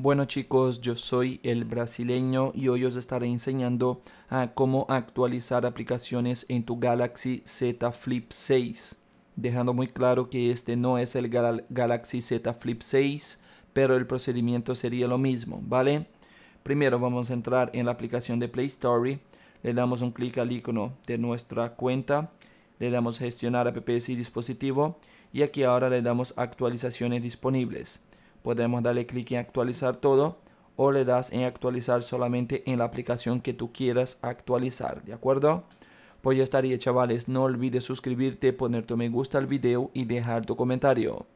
Bueno chicos, yo soy el brasileño y hoy os estaré enseñando a ah, cómo actualizar aplicaciones en tu Galaxy Z Flip 6. Dejando muy claro que este no es el Galaxy Z Flip 6, pero el procedimiento sería lo mismo, ¿vale? Primero vamos a entrar en la aplicación de Play Store, le damos un clic al icono de nuestra cuenta, le damos gestionar apps y dispositivo y aquí ahora le damos actualizaciones disponibles podemos darle clic en actualizar todo o le das en actualizar solamente en la aplicación que tú quieras actualizar, ¿de acuerdo? Pues ya estaría chavales, no olvides suscribirte, poner tu me gusta al video y dejar tu comentario.